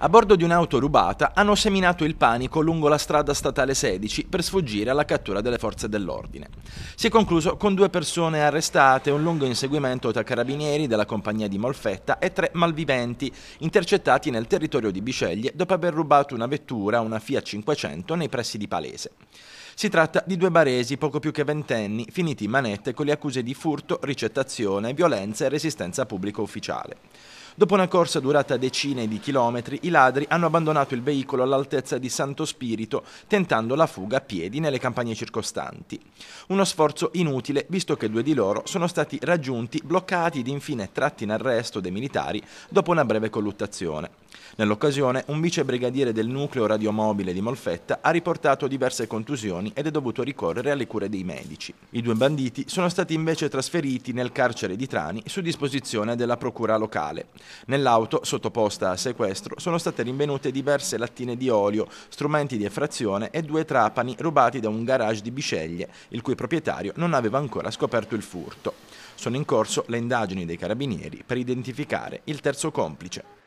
a bordo di un'auto rubata, hanno seminato il panico lungo la strada statale 16 per sfuggire alla cattura delle forze dell'ordine. Si è concluso con due persone arrestate, un lungo inseguimento tra carabinieri della compagnia di Molfetta e tre malviventi, intercettati nel territorio di Biceglie dopo aver rubato una vettura, una Fiat 500, nei pressi di Palese. Si tratta di due baresi poco più che ventenni, finiti in manette con le accuse di furto, ricettazione, violenza e resistenza pubblica ufficiale. Dopo una corsa durata decine di chilometri, i ladri hanno abbandonato il veicolo all'altezza di Santo Spirito, tentando la fuga a piedi nelle campagne circostanti. Uno sforzo inutile, visto che due di loro sono stati raggiunti, bloccati ed infine tratti in arresto dai militari dopo una breve colluttazione. Nell'occasione, un vice brigadiere del nucleo radiomobile di Molfetta ha riportato diverse contusioni ed è dovuto ricorrere alle cure dei medici. I due banditi sono stati invece trasferiti nel carcere di Trani su disposizione della procura locale. Nell'auto, sottoposta a sequestro, sono state rinvenute diverse lattine di olio, strumenti di effrazione e due trapani rubati da un garage di Bisceglie, il cui proprietario non aveva ancora scoperto il furto. Sono in corso le indagini dei carabinieri per identificare il terzo complice.